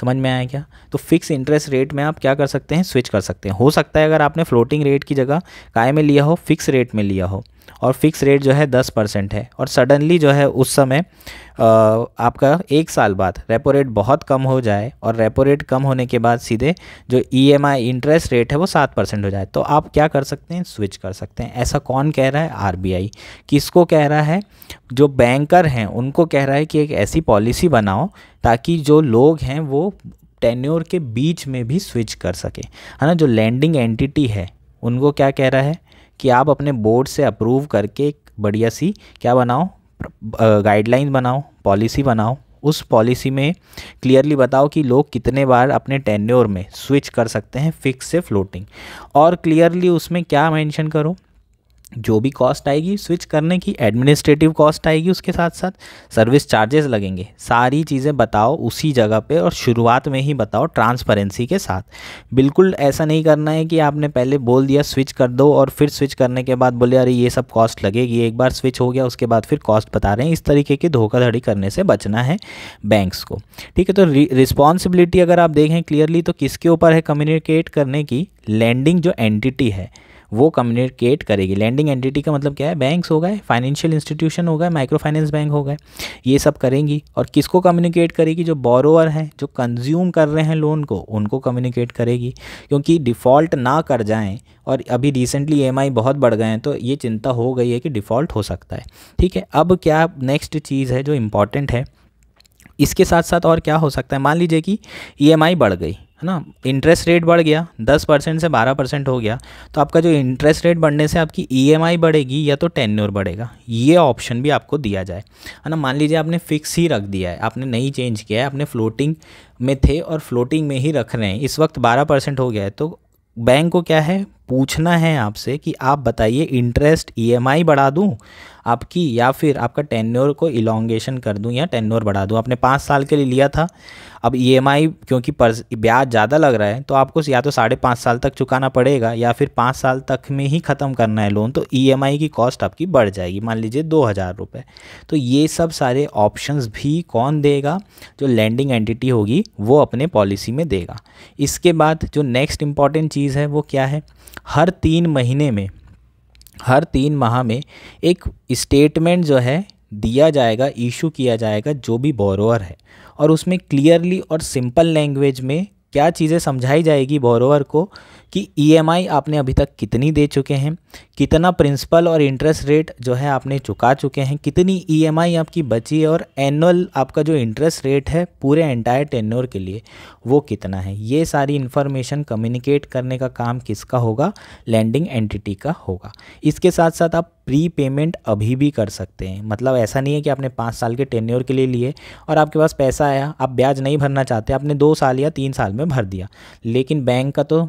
समझ में आया क्या तो फिक्स इंटरेस्ट रेट में आप क्या कर सकते हैं स्विच कर सकते हैं हो सकता है अगर आपने फ्लोटिंग रेट की जगह काय में लिया हो फिक्स रेट में में लिया हो और फिक्स रेट जो है दस परसेंट है और सडनली जो है उस समय आपका एक साल बाद रेपो रेट बहुत कम हो जाए और रेपो रेट कम होने के बाद सीधे जो ईएमआई इंटरेस्ट रेट है वो सात परसेंट हो जाए तो आप क्या कर सकते हैं स्विच कर सकते हैं ऐसा कौन कह रहा है आरबीआई किसको कह रहा है जो बैंकर हैं उनको कह रहा है कि एक ऐसी पॉलिसी बनाओ ताकि जो लोग हैं वो टेन्योर के बीच में भी स्विच कर सके है ना जो लैंडिंग एंटिटी है उनको क्या कह रहा है कि आप अपने बोर्ड से अप्रूव करके एक बढ़िया सी क्या बनाओ गाइडलाइन बनाओ पॉलिसी बनाओ उस पॉलिसी में क्लियरली बताओ कि लोग कितने बार अपने टेन्योर में स्विच कर सकते हैं फिक्स से फ्लोटिंग और क्लियरली उसमें क्या मेंशन करो जो भी कॉस्ट आएगी स्विच करने की एडमिनिस्ट्रेटिव कॉस्ट आएगी उसके साथ साथ सर्विस चार्जेस लगेंगे सारी चीज़ें बताओ उसी जगह पे और शुरुआत में ही बताओ ट्रांसपेरेंसी के साथ बिल्कुल ऐसा नहीं करना है कि आपने पहले बोल दिया स्विच कर दो और फिर स्विच करने के बाद बोले अरे ये सब कॉस्ट लगेगी एक बार स्विच हो गया उसके बाद फिर कॉस्ट बता रहे हैं इस तरीके की धोखाधड़ी करने से बचना है बैंक्स को ठीक है तो रिस्पॉन्सिबिलिटी अगर आप देखें क्लियरली तो किसके ऊपर है कम्युनिकेट करने की लैंडिंग जो एंटिटी है वो कम्युनिकेट करेगी लैंडिंग एंटिटी का मतलब क्या है बैंक्स हो गए फाइनेंशियल इंस्टीट्यूशन हो गए माइक्रो फाइनेंस बैंक हो गए ये सब करेंगी और किसको कम्युनिकेट करेगी जो बोरोवर हैं जो कंज्यूम कर रहे हैं लोन को उनको कम्युनिकेट करेगी क्योंकि डिफ़ॉल्ट ना कर जाएँ और अभी रिसेंटली ई e बहुत बढ़ गए हैं तो ये चिंता हो गई है कि डिफ़ॉल्ट हो सकता है ठीक है अब क्या नेक्स्ट चीज़ है जो इम्पॉर्टेंट है इसके साथ साथ और क्या हो सकता है मान लीजिए कि ई e बढ़ गई है ना इंटरेस्ट रेट बढ़ गया दस परसेंट से बारह परसेंट हो गया तो आपका जो इंटरेस्ट रेट बढ़ने से आपकी ईएमआई e बढ़ेगी या तो टेन्योर बढ़ेगा ये ऑप्शन भी आपको दिया जाए है ना मान लीजिए आपने फिक्स ही रख दिया है आपने नहीं चेंज किया है आपने फ्लोटिंग में थे और फ्लोटिंग में ही रख रहे हैं इस वक्त बारह परसेंट हो गया है तो बैंक को क्या है पूछना है आपसे कि आप बताइए इंटरेस्ट ईएमआई e बढ़ा दूं आपकी या फिर आपका टेन्योर को इलोंगेशन कर दूं या टेन्योर बढ़ा दूं आपने पाँच साल के लिए लिया था अब ईएमआई e क्योंकि ब्याज ज़्यादा लग रहा है तो आपको या तो साढ़े पाँच साल तक चुकाना पड़ेगा या फिर पाँच साल तक में ही ख़त्म करना है लोन तो ईएमआई e की कॉस्ट आपकी बढ़ जाएगी मान लीजिए दो हज़ार रुपये तो ये सब सारे ऑप्शन भी कौन देगा जो लैंडिंग एंटिटी होगी वो अपने पॉलिसी में देगा इसके बाद जो नेक्स्ट इंपॉर्टेंट चीज़ है वो क्या है हर तीन महीने में हर तीन माह में एक स्टेटमेंट जो है दिया जाएगा इशू किया जाएगा जो भी बोरोअर है और उसमें क्लियरली और सिंपल लैंग्वेज में क्या चीज़ें समझाई जाएगी बोरोवर को कि ईएमआई e आपने अभी तक कितनी दे चुके हैं कितना प्रिंसिपल और इंटरेस्ट रेट जो है आपने चुका चुके हैं कितनी ईएमआई e आपकी बची है और एनुअल आपका जो इंटरेस्ट रेट है पूरे एंटायर टेन्योर के लिए वो कितना है ये सारी इन्फॉर्मेशन कम्युनिकेट करने का काम किसका होगा लैंडिंग एंटिटी का होगा इसके साथ साथ आप प्री पेमेंट अभी भी कर सकते हैं मतलब ऐसा नहीं है कि आपने पाँच साल के टेन्योर के लिए लिए और आपके पास पैसा आया आप ब्याज नहीं भरना चाहते आपने दो साल या तीन साल में भर दिया लेकिन बैंक का तो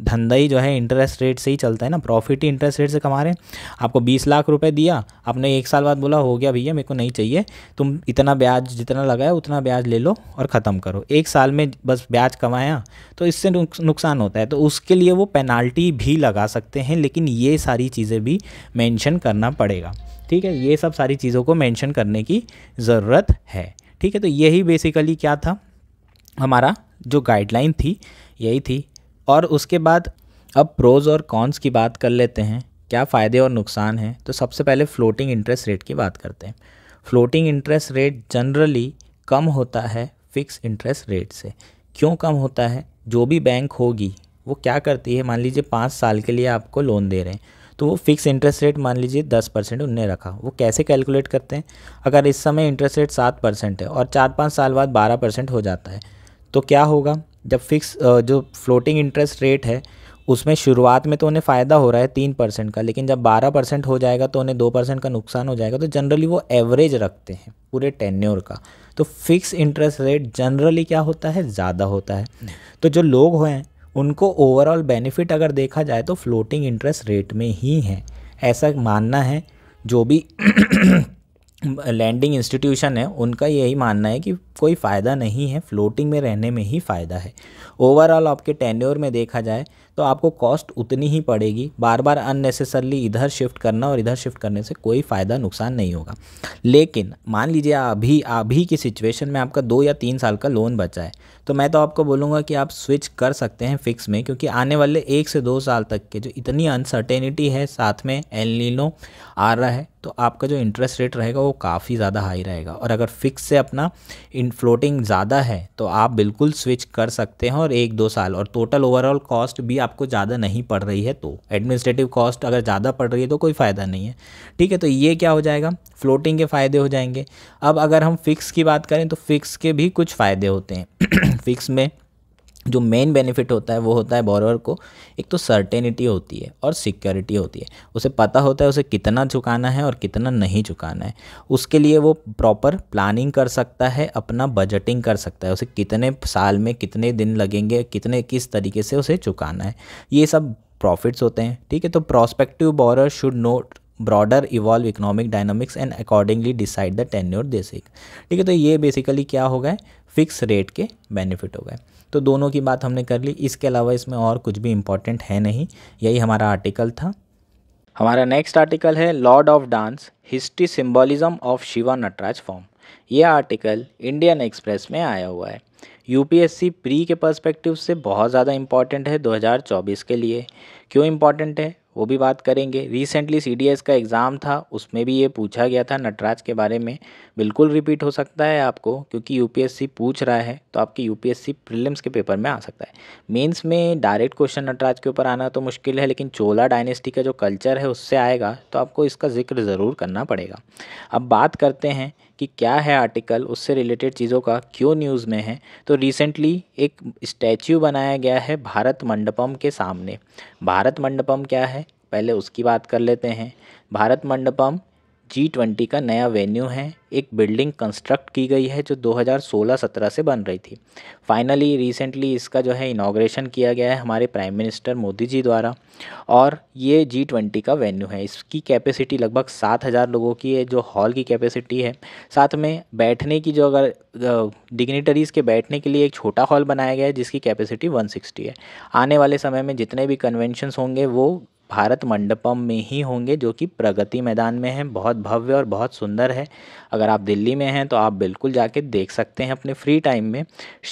धंधा ही जो है इंटरेस्ट रेट से ही चलता है ना प्रॉफिट ही इंटरेस्ट रेट से कमा रहे हैं आपको बीस लाख रुपए दिया आपने एक साल बाद बोला हो गया भैया मेरे को नहीं चाहिए तुम इतना ब्याज जितना लगाया उतना ब्याज ले लो और ख़त्म करो एक साल में बस ब्याज कमाया तो इससे नुकसान होता है तो उसके लिए वो पेनाल्टी भी लगा सकते हैं लेकिन ये सारी चीज़ें भी मैंशन करना पड़ेगा ठीक है ये सब सारी चीज़ों को मैंशन करने की ज़रूरत है ठीक है तो यही बेसिकली क्या था हमारा जो गाइडलाइन थी यही थी और उसके बाद अब प्रोज़ और कॉन्स की बात कर लेते हैं क्या फ़ायदे और नुकसान हैं तो सबसे पहले फ़्लोटिंग इंटरेस्ट रेट की बात करते हैं फ्लोटिंग इंटरेस्ट रेट जनरली कम होता है फ़िक्स इंटरेस्ट रेट से क्यों कम होता है जो भी बैंक होगी वो क्या करती है मान लीजिए पाँच साल के लिए आपको लोन दे रहे हैं तो वो फिक्स इंटरेस्ट रेट मान लीजिए दस परसेंट उनने रखा वो कैसे कैलकुलेट करते हैं अगर इस समय इंटरेस्ट रेट सात परसेंट है और चार पाँच साल बाद बारह परसेंट हो जाता है तो क्या होगा जब फिक्स जो फ्लोटिंग इंटरेस्ट रेट है उसमें शुरुआत में तो उन्हें फ़ायदा हो रहा है तीन परसेंट का लेकिन जब बारह परसेंट हो जाएगा तो उन्हें दो परसेंट का नुकसान हो जाएगा तो जनरली वो एवरेज रखते हैं पूरे टेन्योर का तो फिक्स इंटरेस्ट रेट जनरली क्या होता है ज़्यादा होता है तो जो लोग हैं उनको ओवरऑल बेनिफिट अगर देखा जाए तो फ्लोटिंग इंटरेस्ट रेट में ही है ऐसा मानना है जो भी लैंडिंग इंस्टीट्यूशन है उनका यही मानना है कि कोई फ़ायदा नहीं है फ्लोटिंग में रहने में ही फ़ायदा है ओवरऑल आपके टेन्योर में देखा जाए तो आपको कॉस्ट उतनी ही पड़ेगी बार बार अननेसेसरली इधर शिफ्ट करना और इधर शिफ्ट करने से कोई फ़ायदा नुकसान नहीं होगा लेकिन मान लीजिए अभी अभी की सिचुएशन में आपका दो या तीन साल का लोन बचा है तो मैं तो आपको बोलूँगा कि आप स्विच कर सकते हैं फिक्स में क्योंकि आने वाले एक से दो साल तक के जो इतनी अनसर्टेनिटी है साथ में एल नीलो आ रहा है तो आपका जो इंटरेस्ट रेट रहेगा वो काफ़ी ज़्यादा हाई रहेगा और अगर फिक्स से अपना इन फ्लोटिंग ज़्यादा है तो आप बिल्कुल स्विच कर सकते हैं और एक दो साल और टोटल ओवरऑल कॉस्ट भी आपको ज़्यादा नहीं पड़ रही है तो एडमिनिस्ट्रेटिव कॉस्ट अगर ज़्यादा पड़ रही है तो कोई फ़ायदा नहीं है ठीक है तो ये क्या हो जाएगा फ्लोटिंग के फ़ायदे हो जाएंगे अब अगर हम फिक्स की बात करें तो फिक्स के भी कुछ फ़ायदे होते हैं फिक्स में जो मेन बेनिफिट होता है वो होता है बॉरोअर को एक तो सर्टेनिटी होती है और सिक्योरिटी होती है उसे पता होता है उसे कितना चुकाना है और कितना नहीं चुकाना है उसके लिए वो प्रॉपर प्लानिंग कर सकता है अपना बजटिंग कर सकता है उसे कितने साल में कितने दिन लगेंगे कितने किस तरीके से उसे चुकाना है ये सब प्रॉफिट्स होते हैं ठीक है तो prospective borrower should note broader evolve economic dynamics and accordingly decide the tenure basic ठीक है तो ये बेसिकली क्या हो गए फिक्स रेट के बेनिफिट हो गए तो दोनों की बात हमने कर ली इसके अलावा इसमें और कुछ भी इंपॉर्टेंट है नहीं यही हमारा आर्टिकल था हमारा नेक्स्ट आर्टिकल है lord of dance history symbolism of Shiva Nataraja form ये आर्टिकल इंडियन एक्सप्रेस में आया हुआ है यूपीएससी प्री के पर्सपेक्टिव से बहुत ज़्यादा इम्पॉर्टेंट है 2024 के लिए क्यों इम्पॉर्टेंट है वो भी बात करेंगे रिसेंटली सी का एग्ज़ाम था उसमें भी ये पूछा गया था नटराज के बारे में बिल्कुल रिपीट हो सकता है आपको क्योंकि यूपीएससी पूछ रहा है तो आपके यूपीएससी प्रीलिम्स के पेपर में आ सकता है मेंस में डायरेक्ट क्वेश्चन नटराज के ऊपर आना तो मुश्किल है लेकिन चोला डायनेस्टी का जो कल्चर है उससे आएगा तो आपको इसका जिक्र ज़रूर करना पड़ेगा अब बात करते हैं कि क्या है आर्टिकल उससे रिलेटेड चीज़ों का क्यों न्यूज़ में है तो रिसेंटली एक स्टैचू बनाया गया है भारत मंडपम के सामने भारत मंडपम क्या है पहले उसकी बात कर लेते हैं भारत मंडपम जी ट्वेंटी का नया वेन्यू है एक बिल्डिंग कंस्ट्रक्ट की गई है जो 2016-17 से बन रही थी फाइनली रिसेंटली इसका जो है इनाग्रेशन किया गया है हमारे प्राइम मिनिस्टर मोदी जी द्वारा और ये जी ट्वेंटी का वेन्यू है इसकी कैपेसिटी लगभग सात हज़ार लोगों की है जो हॉल की कैपेसिटी है साथ में बैठने की जो अगर डिग्नेटरीज के बैठने के लिए एक छोटा हॉल बनाया गया है जिसकी कैपेसिटी वन है आने वाले समय में जितने भी कन्वेंशनस होंगे वो भारत मंडपम में ही होंगे जो कि प्रगति मैदान में है बहुत भव्य और बहुत सुंदर है अगर आप दिल्ली में हैं तो आप बिल्कुल जाके देख सकते हैं अपने फ्री टाइम में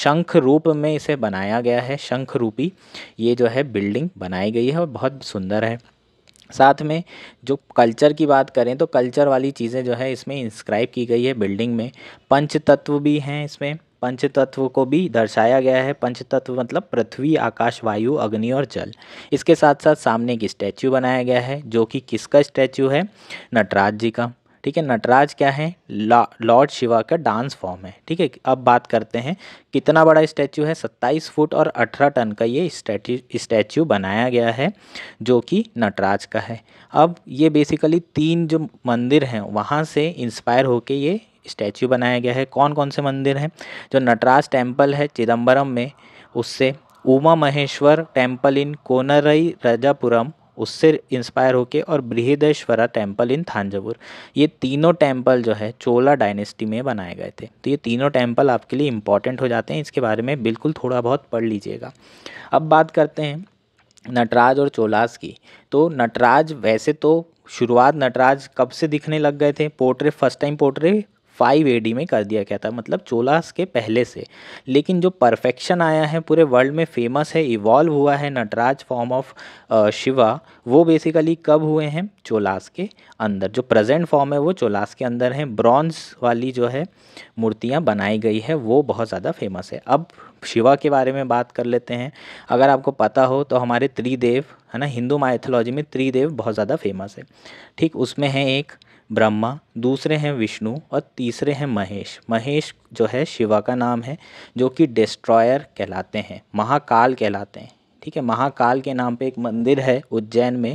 शंख रूप में इसे बनाया गया है शंख रूपी ये जो है बिल्डिंग बनाई गई है और बहुत सुंदर है साथ में जो कल्चर की बात करें तो कल्चर वाली चीज़ें जो है इसमें इंस्क्राइब की गई है बिल्डिंग में पंच तत्व भी हैं इसमें पंच तत्व को भी दर्शाया गया है पंच तत्व मतलब पृथ्वी आकाश वायु अग्नि और जल इसके साथ साथ सामने एक स्टैचू बनाया गया है जो कि किसका स्टैचू है नटराज जी का ठीक है नटराज क्या है लॉर्ड शिवा का डांस फॉर्म है ठीक है अब बात करते हैं कितना बड़ा स्टैचू है सत्ताईस फुट और अठारह टन का ये स्टैचू स्टैचू बनाया गया है जो कि नटराज का है अब ये बेसिकली तीन जो मंदिर हैं वहाँ से इंस्पायर होके ये स्टैचू बनाया गया है कौन कौन से मंदिर हैं जो नटराज टेम्पल है चिदम्बरम में उससे Uma Maheshwara temple in Konerirajapuram उससे इंस्पायर होके और बृहदेश्वरा टेम्पल इन थानजपुर ये तीनों टेम्पल जो है चोला डायनेस्टी में बनाए गए थे तो ये तीनों टेम्पल आपके लिए इंपॉर्टेंट हो जाते हैं इसके बारे में बिल्कुल थोड़ा बहुत पढ़ लीजिएगा अब बात करते हैं नटराज और चोलास की तो नटराज वैसे तो शुरुआत नटराज कब से दिखने लग गए थे portray first time portray five A में कर दिया गया था मतलब चोलास के पहले से लेकिन जो परफेक्शन आया है पूरे वर्ल्ड में फेमस है इवॉल्व हुआ है नटराज फॉर्म ऑफ शिवा वो बेसिकली कब हुए हैं चोलास के अंदर जो प्रेजेंट फॉर्म है वो चोलास के अंदर है ब्रॉन्ज वाली जो है मूर्तियाँ बनाई गई है वो बहुत ज़्यादा फेमस है अब शिवा के बारे में बात कर लेते हैं अगर आपको पता हो तो हमारे त्रिदेव है ना हिंदू माइथोलॉजी में त्रिदेव बहुत ज़्यादा फेमस है ठीक उसमें है एक ब्रह्मा दूसरे हैं विष्णु और तीसरे हैं महेश महेश जो है शिवा का नाम है जो कि डिस्ट्रॉयर कहलाते हैं महाकाल कहलाते हैं ठीक है महाकाल के नाम पे एक मंदिर है उज्जैन में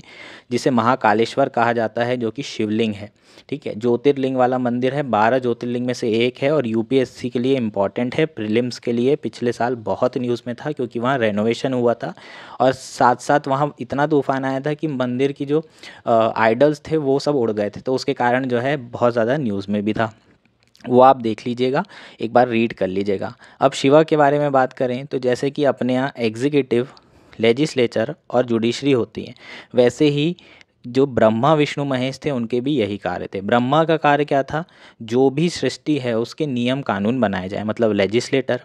जिसे महाकालेश्वर कहा जाता है जो कि शिवलिंग है ठीक है ज्योतिर्लिंग वाला मंदिर है बारह ज्योतिर्लिंग में से एक है और यूपीएससी के लिए इम्पॉर्टेंट है प्रिलिम्स के लिए पिछले साल बहुत न्यूज़ में था क्योंकि वहाँ रेनोवेशन हुआ था और साथ साथ वहाँ इतना तूफान आया था कि मंदिर की जो आइडल्स थे वो सब उड़ गए थे तो उसके कारण जो है बहुत ज़्यादा न्यूज़ में भी था वो आप देख लीजिएगा एक बार रीड कर लीजिएगा अब शिवा के बारे में बात करें तो जैसे कि अपने यहाँ एग्जीक्यूटिव लेजिस्लेचर और जुडिशरी होती है वैसे ही जो ब्रह्मा विष्णु महेश थे उनके भी यही कार्य थे ब्रह्मा का कार्य क्या था जो भी सृष्टि है उसके नियम कानून बनाए जाए मतलब लेजिस्लेटर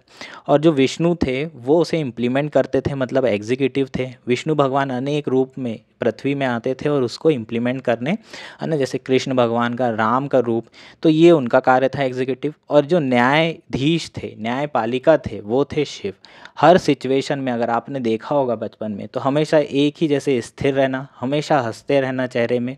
और जो विष्णु थे वो उसे इम्प्लीमेंट करते थे मतलब एग्जीक्यूटिव थे विष्णु भगवान अनेक रूप में पृथ्वी में आते थे और उसको इम्प्लीमेंट करने है ना जैसे कृष्ण भगवान का राम का रूप तो ये उनका कार्य था एग्जीक्यूटिव और जो न्यायाधीश थे न्यायपालिका थे वो थे शिव हर सिचुएशन में अगर आपने देखा होगा बचपन में तो हमेशा एक ही जैसे स्थिर रहना हमेशा हंसते रहना है ना चेहरे में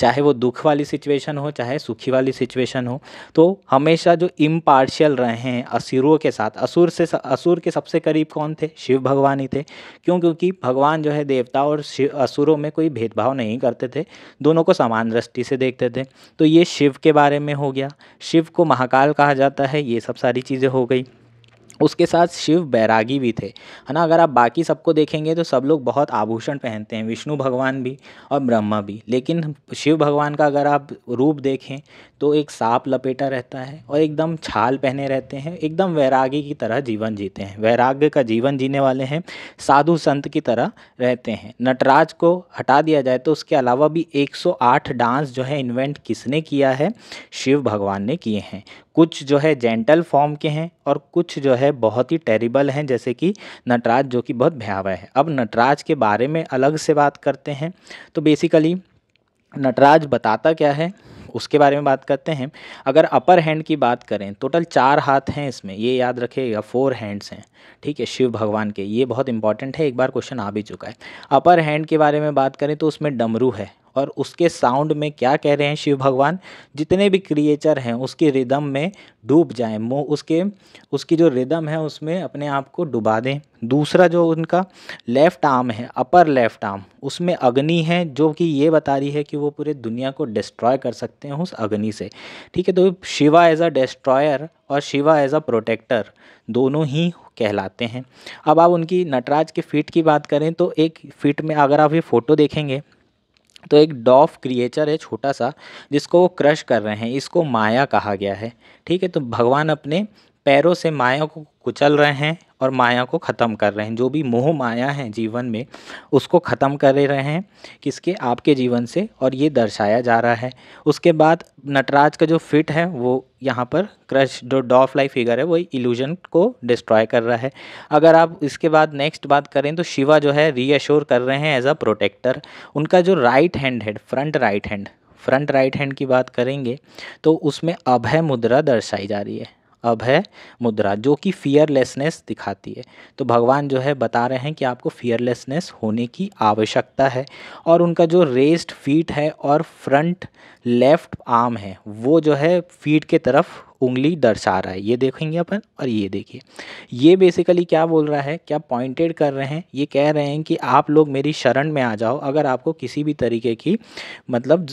चाहे वो दुख वाली सिचुएशन हो चाहे सुखी वाली सिचुएशन हो तो हमेशा जो इम्पार्शियल रहे हैं असुरों के साथ असुर से असुर के सबसे करीब कौन थे शिव भगवान ही थे क्यों क्योंकि भगवान जो है देवता और असुरों में कोई भेदभाव नहीं करते थे दोनों को समान दृष्टि से देखते थे तो ये शिव के बारे में हो गया शिव को महाकाल कहा जाता है ये सब सारी चीज़ें हो गई उसके साथ शिव बैरागी भी थे है ना अगर आप बाकी सबको देखेंगे तो सब लोग बहुत आभूषण पहनते हैं विष्णु भगवान भी और ब्रह्मा भी लेकिन शिव भगवान का अगर आप रूप देखें तो एक सांप लपेटा रहता है और एकदम छाल पहने रहते हैं एकदम वैरागी की तरह जीवन जीते हैं वैराग्य का जीवन जीने वाले हैं साधु संत की तरह रहते हैं नटराज को हटा दिया जाए तो उसके अलावा भी एक डांस जो है इन्वेंट किसने किया है शिव भगवान ने किए हैं कुछ जो है जेंटल फॉर्म के हैं और कुछ जो है बहुत ही टेरिबल हैं जैसे कि नटराज जो कि बहुत भयावह है अब नटराज के बारे में अलग से बात करते हैं तो बेसिकली नटराज बताता क्या है उसके बारे में बात करते हैं अगर अपर हैंड की बात करें टोटल चार हाथ हैं इसमें ये याद रखिएगा फोर हैंड्स हैं ठीक है शिव भगवान के ये बहुत इंपॉर्टेंट है एक बार क्वेश्चन आ भी चुका है अपर हैंड के बारे में बात करें तो उसमें डमरू है और उसके साउंड में क्या कह रहे हैं शिव भगवान जितने भी क्रिएचर हैं उसकी रिदम में डूब जाएं मो उसके उसकी जो रिदम है उसमें अपने आप को डुबा दें दूसरा जो उनका लेफ़्ट आर्म है अपर लेफ़्ट आर्म उसमें अग्नि है जो कि ये बता रही है कि वो पूरे दुनिया को डिस्ट्रॉय कर सकते हैं उस अग्नि से ठीक है तो शिवा एज अ डिस्ट्रॉयर और शिवा एज अ प्रोटेक्टर दोनों ही कहलाते हैं अब आप उनकी नटराज के फीट की बात करें तो एक फीट में अगर आप ये फ़ोटो देखेंगे तो एक डॉफ क्रिएचर है छोटा सा जिसको वो क्रश कर रहे हैं इसको माया कहा गया है ठीक है तो भगवान अपने पैरों से माया को कुचल रहे हैं और माया को ख़त्म कर रहे हैं जो भी मोह माया है जीवन में उसको ख़त्म कर रहे हैं किसके आपके जीवन से और ये दर्शाया जा रहा है उसके बाद नटराज का जो फिट है वो यहाँ पर क्रश जो डॉफ लाइफ फिगर है वो इल्यूजन को डिस्ट्रॉय कर रहा है अगर आप इसके बाद नेक्स्ट बात करें तो शिवा जो है रीअश्योर कर रहे हैं एज अ प्रोटेक्टर उनका जो राइट हैंड है front right hand front right hand की बात करेंगे तो उसमें अभय मुद्रा दर्शाई जा रही है अभय मुद्रा जो कि फियरलेसनेस दिखाती है तो भगवान जो है बता रहे हैं कि आपको फियरलेसनेस होने की आवश्यकता है और उनका जो रेस्ड फीट है और फ्रंट लेफ्ट आर्म है वो जो है फीट के तरफ उंगली दर्शा रहा है ये देखेंगे अपन और ये देखिए ये बेसिकली क्या बोल रहा है क्या पॉइंटेड कर रहे हैं ये कह रहे हैं कि आप लोग मेरी शरण में आ जाओ अगर आपको किसी भी तरीके की मतलब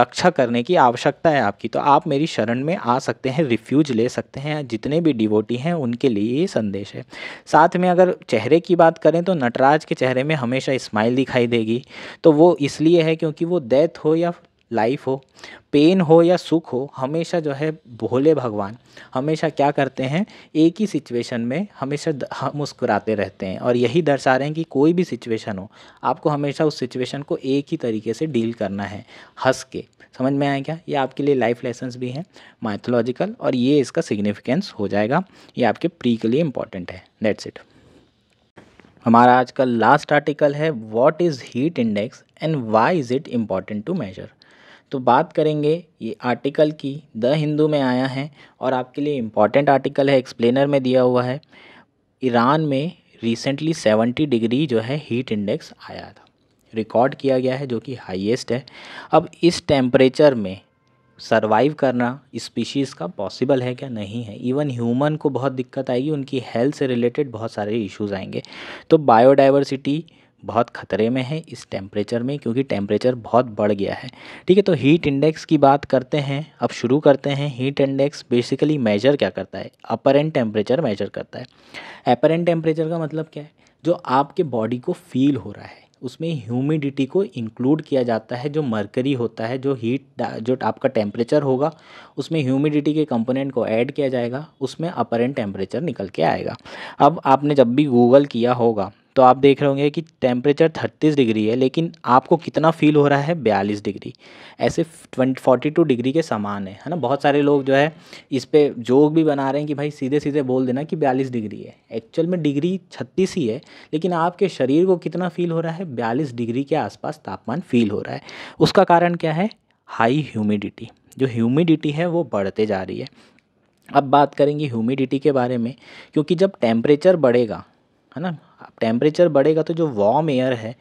रक्षा करने की आवश्यकता है आपकी तो आप मेरी शरण में आ सकते हैं रिफ्यूज ले सकते हैं जितने भी डिवोटी हैं उनके लिए ये संदेश है साथ में अगर चेहरे की बात करें तो नटराज के चेहरे में हमेशा स्माइल दिखाई देगी तो वो इसलिए है क्योंकि वो डेथ हो या लाइफ हो पेन हो या सुख हो हमेशा जो है भोले भगवान हमेशा क्या करते हैं एक ही सिचुएशन में हमेशा मुस्कुराते रहते हैं और यही दर्शा रहे हैं कि कोई भी सिचुएशन हो आपको हमेशा उस सिचुएशन को एक ही तरीके से डील करना है हंस के समझ में आया क्या ये आपके लिए लाइफ लेसन भी हैं माइथोलॉजिकल और ये इसका सिग्निफिकेंस हो जाएगा ये आपके प्री के लिए इंपॉर्टेंट है डेट्स इट हमारा आज का लास्ट आर्टिकल है what is heat index and why is it important to measure तो बात करेंगे ये आर्टिकल की द हिंदू में आया है और आपके लिए इम्पॉर्टेंट आर्टिकल है एक्सप्लेनर में दिया हुआ है ईरान में रिसेंटली सेवेंटी डिग्री जो है हीट इंडेक्स आया था रिकॉर्ड किया गया है जो कि हाईएस्ट है अब इस टेम्परेचर में सरवाइव करना स्पीशीज़ का पॉसिबल है क्या नहीं है इवन ह्यूमन को बहुत दिक्कत आएगी उनकी हेल्थ से रिलेटेड बहुत सारे इश्यूज आएंगे तो बायोडाइवर्सिटी बहुत ख़तरे में है इस टेम्परेचर में क्योंकि टेम्परेचर बहुत बढ़ गया है ठीक है तो हीट इंडेक्स की बात करते हैं अब शुरू करते हैं हीट इंडेक्स बेसिकली मेजर क्या करता है अपरेंट टेम्परेचर मेजर करता है अपरेंट टेम्परेचर का मतलब क्या है जो आपके बॉडी को फील हो रहा है उसमें ह्यूमिडिटी को इंक्लूड किया जाता है जो मरकरी होता है जो हीट जो आपका टेम्परेचर होगा उसमें ह्यूमिडिटी के कंपोनेंट को ऐड किया जाएगा उसमें अपरेंट टेम्परेचर निकल के आएगा अब आपने जब भी गूगल किया होगा तो आप देख रहे होंगे कि टेम्परेचर थर्तीस डिग्री है लेकिन आपको कितना फील हो रहा है बयालीस डिग्री ऐसे ट्वेंट फोर्टी टू डिग्री के समान है है ना बहुत सारे लोग जो है इस पर जोक भी बना रहे हैं कि भाई सीधे सीधे बोल देना कि बयालीस डिग्री है एक्चुअल में डिग्री छत्तीस ही है लेकिन आपके शरीर को कितना फील हो रहा है बयालीस डिग्री के आसपास तापमान फील हो रहा है उसका कारण क्या है हाई ह्यूमिडिटी जो ह्यूमिडिटी है वो बढ़ते जा रही है अब बात करेंगे ह्यूमिडिटी के बारे में क्योंकि जब टेम्परेचर बढ़ेगा है ना टेम्परेचर बढ़ेगा तो जो वार्म एयर है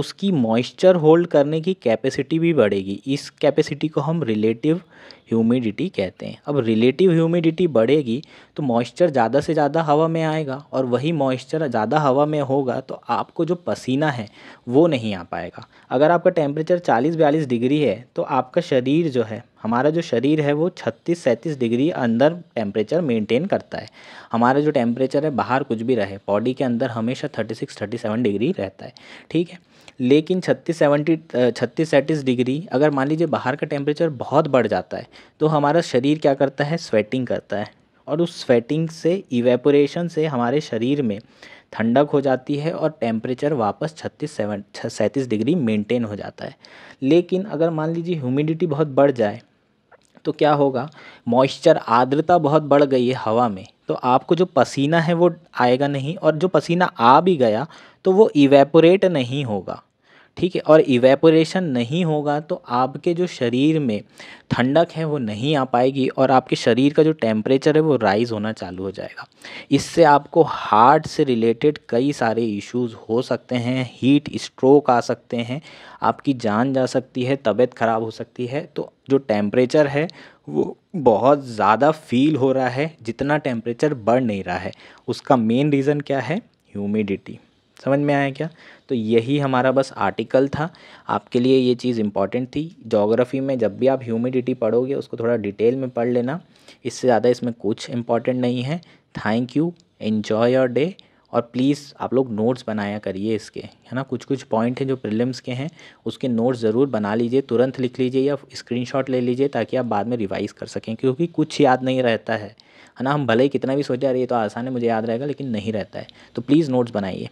उसकी मॉइस्चर होल्ड करने की कैपेसिटी भी बढ़ेगी इस कैपेसिटी को हम रिलेटिव ह्यूमिडिटी कहते हैं अब रिलेटिव ह्यूमिडिटी बढ़ेगी तो मॉइस्चर ज़्यादा से ज़्यादा हवा में आएगा और वही मॉइस्चर ज़्यादा हवा में होगा तो आपको जो पसीना है वो नहीं आ पाएगा अगर आपका टेम्परेचर चालीस बयालीस डिग्री है तो आपका शरीर जो है हमारा जो शरीर है वो छत्तीस सैंतीस डिग्री अंदर टेम्परेचर मेंटेन करता है हमारा जो टेम्परेचर है बाहर कुछ भी रहे बॉडी के अंदर हमेशा thirty six thirty seven degree रहता है ठीक है लेकिन छत्तीस सेवेंटी छत्तीस सैंतीस डिग्री अगर मान लीजिए बाहर का टेम्परेचर बहुत बढ़ जाता है तो हमारा शरीर क्या करता है स्वेटिंग करता है और उस स्वेटिंग से इवेपोरेशन से हमारे शरीर में ठंडक हो जाती है और टेम्परेचर वापस छत्तीस सेवन सैंतीस डिग्री मेंटेन हो जाता है लेकिन अगर मान लीजिए ह्यूमिडिटी बहुत बढ़ जाए तो क्या होगा मॉइस्चर आर्द्रता बहुत बढ़ गई है हवा में तो आपको जो पसीना है वो आएगा नहीं और जो पसीना आ भी गया तो वो इवेपोरेट नहीं होगा ठीक है और इवेपोरेशन नहीं होगा तो आपके जो शरीर में ठंडक है वो नहीं आ पाएगी और आपके शरीर का जो टेम्परेचर है वो राइज़ होना चालू हो जाएगा इससे आपको हार्ट से रिलेटेड कई सारे इश्यूज़ हो सकते हैं हीट स्ट्रोक आ सकते हैं आपकी जान जा सकती है तबीयत ख़राब हो सकती है तो जो टेम्परेचर है वो बहुत ज़्यादा फील हो रहा है जितना टेम्परेचर बढ़ नहीं रहा है उसका मेन रीज़न क्या है ह्यूमिडिटी समझ में आया क्या तो यही हमारा बस आर्टिकल था आपके लिए ये चीज़ इंपॉर्टेंट थी जोग्राफ़ी में जब भी आप ह्यूमिडिटी पढ़ोगे उसको थोड़ा डिटेल में पढ़ लेना इससे ज़्यादा इसमें कुछ इंपॉर्टेंट नहीं है thank you enjoy your day और प्लीज़ आप लोग नोट्स बनाया करिए इसके है ना कुछ कुछ पॉइंट हैं जो प्रिलिम्स के हैं उसके नोट्स ज़रूर बना लीजिए तुरंत लिख लीजिए या स्क्रीनशॉट ले लीजिए ताकि आप बाद में रिवाइज़ कर सकें क्योंकि कुछ याद नहीं रहता है है ना हम भले ही कितना भी सोचा रहिए तो आसान है मुझे याद रहेगा लेकिन नहीं रहता है तो प्लीज़ नोट्स बनाइए